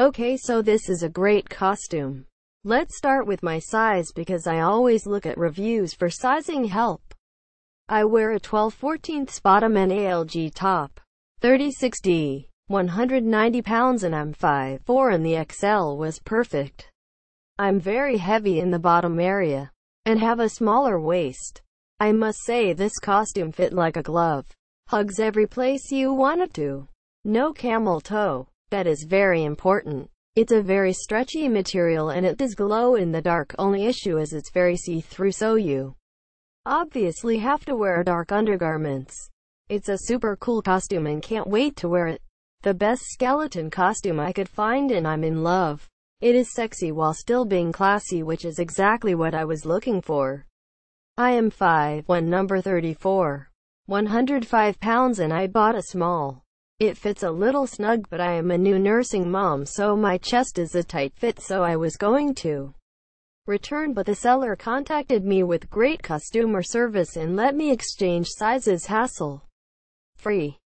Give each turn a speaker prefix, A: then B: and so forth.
A: Okay so this is a great costume. Let's start with my size because I always look at reviews for sizing help. I wear a 12-14 bottom and ALG top. 36D. 190 pounds and I'm 5'4 and the XL was perfect. I'm very heavy in the bottom area and have a smaller waist. I must say this costume fit like a glove. Hugs every place you want it to. No camel toe. That is very important. It's a very stretchy material and it does glow in the dark only issue is it's very see-through so you obviously have to wear dark undergarments. It's a super cool costume and can't wait to wear it. The best skeleton costume I could find and I'm in love. It is sexy while still being classy which is exactly what I was looking for. I am 5, 1 number 34, 105 pounds and I bought a small. It fits a little snug but I am a new nursing mom so my chest is a tight fit so I was going to return but the seller contacted me with great customer service and let me exchange sizes hassle free.